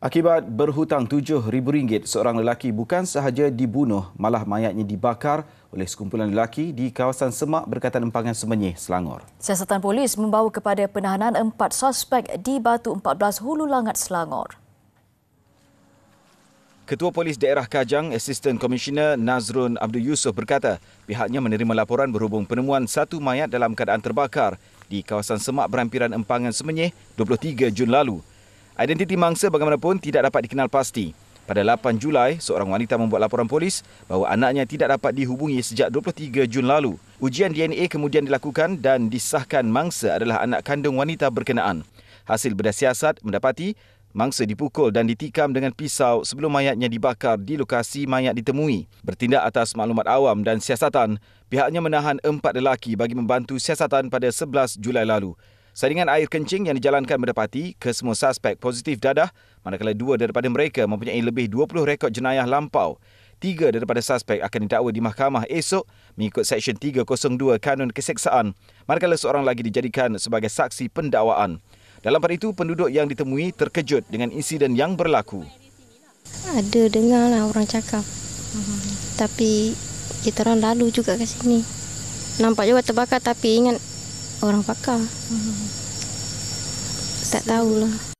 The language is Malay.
Akibat berhutang RM7,000, seorang lelaki bukan sahaja dibunuh, malah mayatnya dibakar oleh sekumpulan lelaki di kawasan Semak berkaitan empangan Semenyih, Selangor. Siasatan polis membawa kepada penahanan empat suspek di Batu 14 Hulu Langat, Selangor. Ketua Polis Daerah Kajang, Assistant Commissioner Nazrun Abdul Yusof berkata pihaknya menerima laporan berhubung penemuan satu mayat dalam keadaan terbakar di kawasan Semak berhampiran empangan Semenyih 23 Jun lalu. Identiti mangsa bagaimanapun tidak dapat dikenal pasti. Pada 8 Julai, seorang wanita membuat laporan polis bahawa anaknya tidak dapat dihubungi sejak 23 Jun lalu. Ujian DNA kemudian dilakukan dan disahkan mangsa adalah anak kandung wanita berkenaan. Hasil bedah siasat mendapati mangsa dipukul dan ditikam dengan pisau sebelum mayatnya dibakar di lokasi mayat ditemui. Bertindak atas maklumat awam dan siasatan, pihaknya menahan empat lelaki bagi membantu siasatan pada 11 Julai lalu. Saringan air kencing yang dijalankan mendapati ke semua suspek positif dadah, manakala dua daripada mereka mempunyai lebih 20 rekod jenayah lampau. Tiga daripada suspek akan didakwa di mahkamah esok mengikut Seksyen 302 Kanun Keseksaan, manakala seorang lagi dijadikan sebagai saksi pendakwaan. Dalam hari itu, penduduk yang ditemui terkejut dengan insiden yang berlaku. Ada dengarlah orang cakap. Mhm. Tapi kita orang lalu juga ke sini. Nampak juga terbakar tapi ingat orang pakar. Hmm. Tak tahulah.